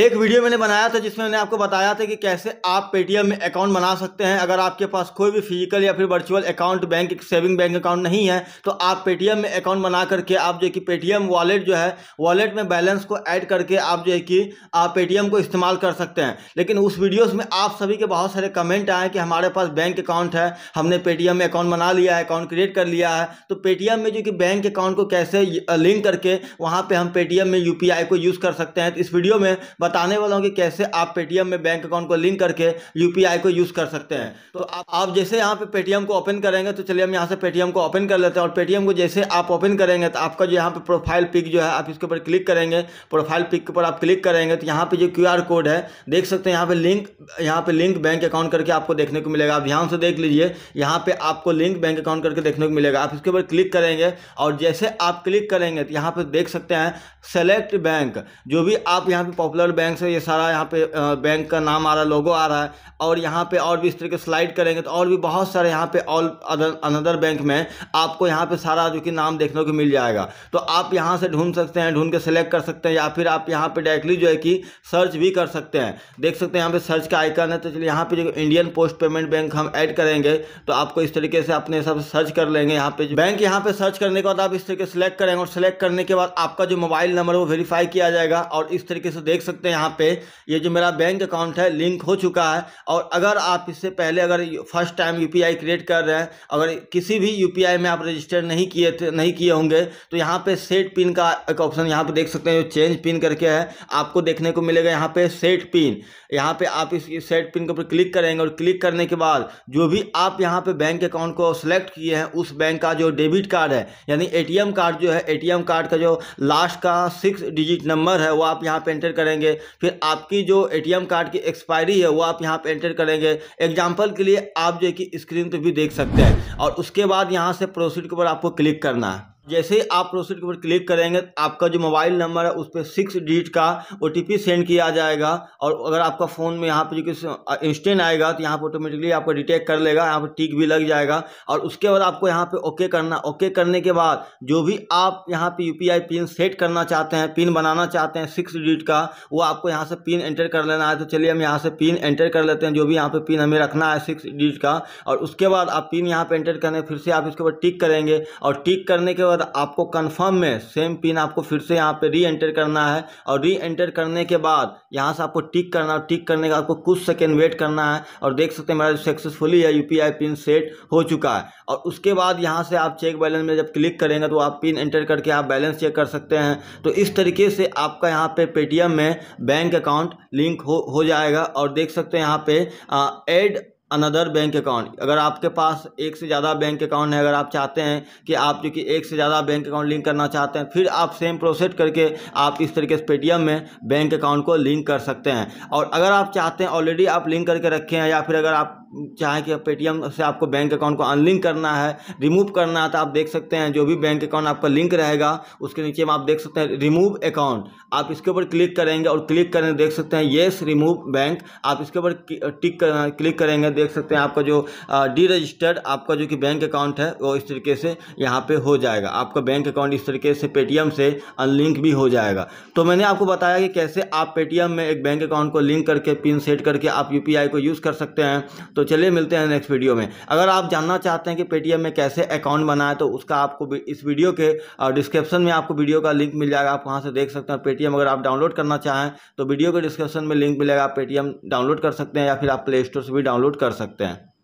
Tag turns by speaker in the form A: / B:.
A: एक वीडियो मैंने बनाया था जिसमें मैंने आपको बताया था कि कैसे आप पेटीएम में अकाउंट बना सकते हैं अगर आपके पास कोई भी फिजिकल या फिर virtual account bank saving bank account नहीं है तो आप पेटीएम में अकाउंट बना करके आप जो कि पेटीएम वॉलेट जो है वॉलेट में बैलेंस को ऐड करके आप जो है कि आप पेटीएम को इस्तेमाल कर सकते हैं लेकिन उस वीडियोज़ में आप सभी के बहुत सारे कमेंट आए कि हमारे पास बैंक अकाउंट है हमने पेटीएम में अकाउंट बना लिया है अकाउंट क्रिएट कर लिया है तो पेटीएम में जो कि बैंक अकाउंट को कैसे लिंक करके वहाँ पर हम पेटीएम में यू को यूज़ कर सकते हैं तो इस वीडियो में बताने वाला हूँ कि कैसे आप पेटीएम में बैंक अकाउंट को लिंक करके यूपीआई को यूज़ कर सकते हैं तो आप, आप जैसे यहाँ पे पेटीएम को ओपन करेंगे तो चलिए हम यहाँ से पेटीएम को ओपन कर लेते हैं और पेटीएम को जैसे आप ओपन करेंगे तो आपका जो यहाँ पे प्रोफाइल पिक जो है आप इसके ऊपर क्लिक करेंगे प्रोफाइल पिक के ऊपर आप क्लिक करेंगे तो यहाँ पर जो क्यू कोड है देख सकते हैं यहाँ पर लिंक यहाँ पर लिंक बैंक अकाउंट करके आपको देखने को मिलेगा आप ध्यान से देख लीजिए यहाँ पर आपको लिंक बैंक अकाउंट करके देखने को मिलेगा आप इसके ऊपर क्लिक करेंगे और जैसे आप क्लिक करेंगे तो यहाँ पर देख सकते हैं सेलेक्ट बैंक जो भी आप यहाँ पे पॉपुलर सेंट्रल बैंक से ये सारा यहाँ पे बैंक का नाम आ रहा है लोगो आ रहा है और यहाँ पे और भी इस तरीके स्लाइड करेंगे तो और भी बहुत सारे यहाँ पे ऑल अनदर बैंक में आपको यहाँ पे सारा जो कि नाम देखने को मिल जाएगा तो आप यहाँ से ढूंढ सकते हैं ढूंढ के सेलेक्ट कर सकते हैं या फिर आप यहाँ पर डायरेक्टली जो है कि सर्च भी कर सकते हैं देख सकते हैं यहाँ पर सर्च का आइकन है तो चलिए यहाँ पर जो इंडियन पोस्ट पेमेंट बैंक हम ऐड करेंगे तो आपको इस तरीके से अपने सब सर्च कर लेंगे यहाँ पर बैंक यहाँ पे सर्च करने के बाद आप इस तरीके सेलेक्ट करेंगे और सेलेक्ट करने के बाद आपका जो मोबाइल नंबर वो वेरीफाई किया जाएगा और इस तरीके से देख सकते सकते हैं यहाँ पे ये जो मेरा बैंक अकाउंट है लिंक हो चुका है और अगर आप इससे पहले अगर फर्स्ट टाइम यू क्रिएट कर रहे हैं अगर किसी भी यू में आप रजिस्टर नहीं किए थे नहीं किए होंगे तो यहाँ पे सेट पिन का एक ऑप्शन यहाँ पे देख सकते हैं जो चेंज पिन करके है आपको देखने को मिलेगा यहाँ पर सेट पिन यहाँ पर आप इस सेट पिन के ऊपर क्लिक करेंगे और क्लिक करने के बाद जो भी आप यहाँ पर बैंक अकाउंट को सिलेक्ट किए हैं उस बैंक का जो डेबिट कार्ड है यानी एटीएम कार्ड जो है एटीएम कार्ड का जो लास्ट का सिक्स डिजिट नंबर है वो आप यहाँ पे एंटर करेंगे करेंगे फिर आपकी जो एटीएम कार्ड की एक्सपायरी है वो आप यहाँ पर एंटर करेंगे एग्जाम्पल के लिए आप जो कि स्क्रीन पर भी देख सकते हैं और उसके बाद यहाँ से प्रोसीड के ऊपर आपको क्लिक करना है जैसे ही आप प्रोसेस के ऊपर क्लिक करेंगे आपका जो मोबाइल नंबर है उस पर सिक्स डिजिट का ओ सेंड किया जाएगा और अगर आपका फ़ोन में यहाँ पर जो इंस्टेंट आएगा तो यहाँ पर ऑटोमेटिकली आपको डिटेक्ट कर लेगा यहाँ पर टिक भी लग जाएगा और उसके बाद आपको यहाँ पर ओके करना ओके करने के बाद जो भी आप यहाँ पर यू पिन सेट करना चाहते हैं पिन बनाना चाहते हैं सिक्स डिजिट का वो आपको यहाँ से पिन एंटर कर लेना है तो चलिए हम यहाँ से पिन एंटर कर लेते हैं जो भी यहाँ पर पिन हमें रखना है सिक्स डिजिट का और उसके बाद आप पिन यहाँ पर एंटर करें फिर से आप इसके ऊपर टिक करेंगे और टिक करने के बाद बाद आपको कंफर्म में सेम पिन आपको फिर से यहाँ पे री एंटर करना है और री एंटर करने के बाद यहाँ से आपको टिक करना है टिक करने का आपको कुछ सेकेंड वेट करना है और देख सकते हैं मेरा सक्सेसफुली है यू पिन सेट हो चुका है और उसके बाद यहाँ से आप चेक बैलेंस में जब क्लिक करेंगे तो आप पिन एंटर करके आप बैलेंस चेक कर सकते हैं तो इस तरीके से आपका यहाँ पे पेटीएम में बैंक अकाउंट लिंक हो हो जाएगा और देख सकते हैं यहाँ पे एड अनदर बैंक अकाउंट अगर आपके पास एक से ज़्यादा बैंक अकाउंट है अगर आप चाहते हैं कि आप जो कि एक से ज़्यादा बैंक अकाउंट लिंक करना चाहते हैं फिर आप सेम प्रोसेस करके आप इस तरीके से पेटीएम में बैंक अकाउंट को लिंक कर सकते हैं और अगर आप चाहते हैं ऑलरेडी आप लिंक करके रखे हैं या फिर अगर आप चाहें कि पेटीएम से आपको बैंक अकाउंट को अनलिंक करना है रिमूव करना है तो आप देख सकते हैं जो भी बैंक अकाउंट आपका लिंक रहेगा उसके नीचे में आप देख सकते हैं रिमूव अकाउंट आप इसके ऊपर क्लिक करेंगे और क्लिक करेंगे देख सकते हैं येस रिमूव बैंक आप इसके ऊपर टिक क्लिक करेंगे देख सकते हैं आपका जो डी रजिस्टर्ड आपका जो कि बैंक अकाउंट है वो इस तरीके से यहाँ पे हो जाएगा आपका बैंक अकाउंट इस तरीके से पेटीएम से अनलिंक भी हो जाएगा तो मैंने आपको बताया कि कैसे आप पेटीएम में एक बैंक अकाउंट को लिंक करके पिन सेट करके आप यू को यूज़ कर सकते हैं तो चलिए मिलते हैं नेक्स्ट वीडियो में अगर आप जानना चाहते हैं कि पेटीएम में कैसे अकाउंट बनाए तो उसका आपको इस वीडियो के डिस्क्रिप्शन में आपको वीडियो का लिंक मिल जाएगा आप वहाँ से देख सकते हैं पेटीएम अगर आप डाउनलोड करना चाहें तो वीडियो के डिस्क्रिप्शन में लिंक मिलेगा आप पेटीएम डाउनलोड कर सकते हैं या फिर आप प्ले स्टोर से भी डाउनलोड कर कर सकते हैं